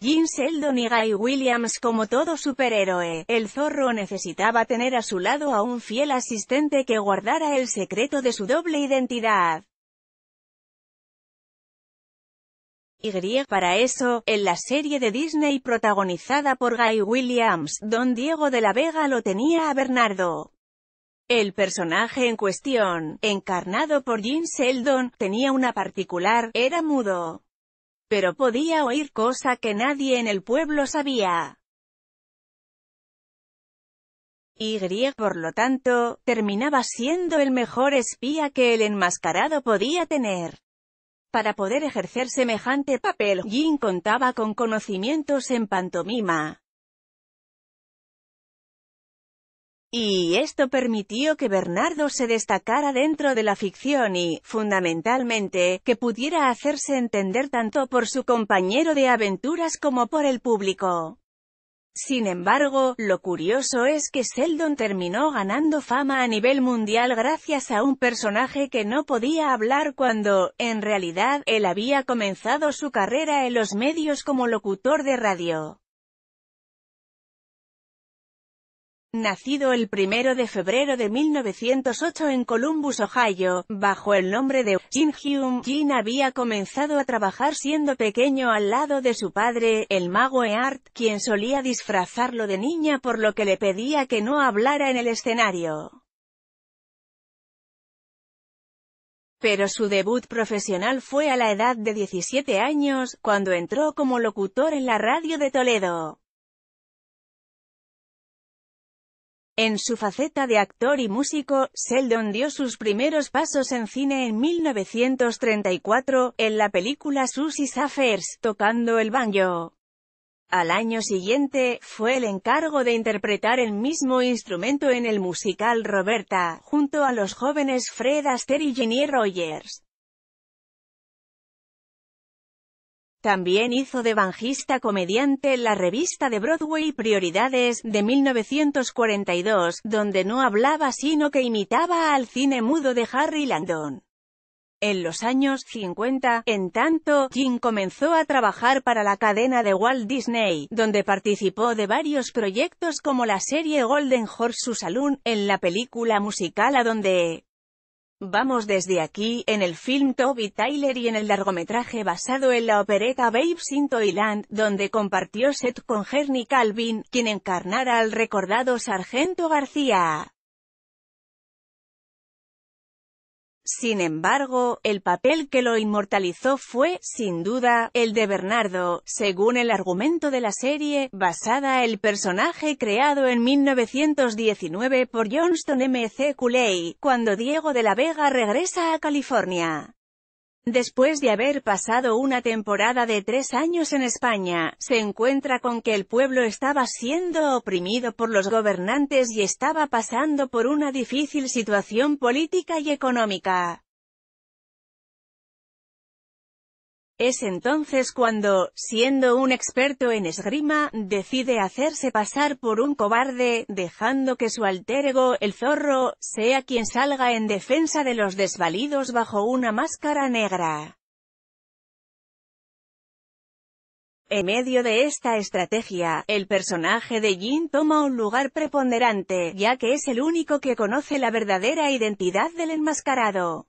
Jim Seldon y Guy Williams como todo superhéroe, el zorro necesitaba tener a su lado a un fiel asistente que guardara el secreto de su doble identidad. Y para eso, en la serie de Disney protagonizada por Guy Williams, Don Diego de la Vega lo tenía a Bernardo. El personaje en cuestión, encarnado por Jim Seldon, tenía una particular, era mudo. Pero podía oír cosa que nadie en el pueblo sabía. Y, por lo tanto, terminaba siendo el mejor espía que el enmascarado podía tener. Para poder ejercer semejante papel, Jin contaba con conocimientos en pantomima, Y esto permitió que Bernardo se destacara dentro de la ficción y, fundamentalmente, que pudiera hacerse entender tanto por su compañero de aventuras como por el público. Sin embargo, lo curioso es que Seldon terminó ganando fama a nivel mundial gracias a un personaje que no podía hablar cuando, en realidad, él había comenzado su carrera en los medios como locutor de radio. Nacido el primero de febrero de 1908 en Columbus, Ohio, bajo el nombre de Jin Hyun, Jin había comenzado a trabajar siendo pequeño al lado de su padre, el mago Eart, quien solía disfrazarlo de niña por lo que le pedía que no hablara en el escenario. Pero su debut profesional fue a la edad de 17 años, cuando entró como locutor en la radio de Toledo. En su faceta de actor y músico, Seldon dio sus primeros pasos en cine en 1934, en la película Susie Saffers, tocando el banjo. Al año siguiente, fue el encargo de interpretar el mismo instrumento en el musical Roberta, junto a los jóvenes Fred Astaire y Jenny Rogers. También hizo de banjista comediante en la revista de Broadway Prioridades, de 1942, donde no hablaba sino que imitaba al cine mudo de Harry Landon. En los años 50, en tanto, Jim comenzó a trabajar para la cadena de Walt Disney, donde participó de varios proyectos como la serie Golden Horse Saloon, en la película musical a donde Vamos desde aquí, en el film Toby Tyler y en el largometraje basado en la opereta Babes in Toyland, donde compartió set con Jerny Calvin, quien encarnara al recordado Sargento García. Sin embargo, el papel que lo inmortalizó fue, sin duda, el de Bernardo, según el argumento de la serie, basada el personaje creado en 1919 por Johnston M. C. Cooley, cuando Diego de la Vega regresa a California. Después de haber pasado una temporada de tres años en España, se encuentra con que el pueblo estaba siendo oprimido por los gobernantes y estaba pasando por una difícil situación política y económica. Es entonces cuando, siendo un experto en esgrima, decide hacerse pasar por un cobarde, dejando que su alter ego, el zorro, sea quien salga en defensa de los desvalidos bajo una máscara negra. En medio de esta estrategia, el personaje de Jin toma un lugar preponderante, ya que es el único que conoce la verdadera identidad del enmascarado.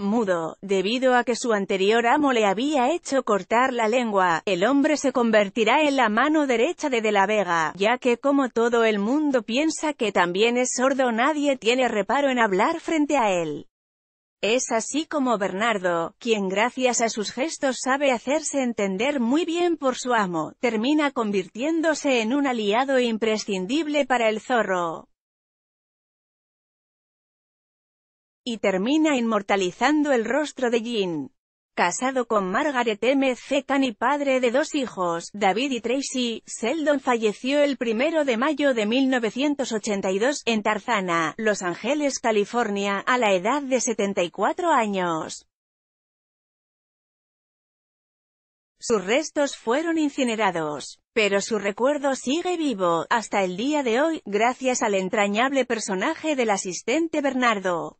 mudo, debido a que su anterior amo le había hecho cortar la lengua, el hombre se convertirá en la mano derecha de De la Vega, ya que como todo el mundo piensa que también es sordo nadie tiene reparo en hablar frente a él. Es así como Bernardo, quien gracias a sus gestos sabe hacerse entender muy bien por su amo, termina convirtiéndose en un aliado imprescindible para el zorro. y termina inmortalizando el rostro de Jean. Casado con Margaret M. Zekan y padre de dos hijos, David y Tracy, Seldon falleció el 1 de mayo de 1982, en Tarzana, Los Ángeles, California, a la edad de 74 años. Sus restos fueron incinerados, pero su recuerdo sigue vivo, hasta el día de hoy, gracias al entrañable personaje del asistente Bernardo.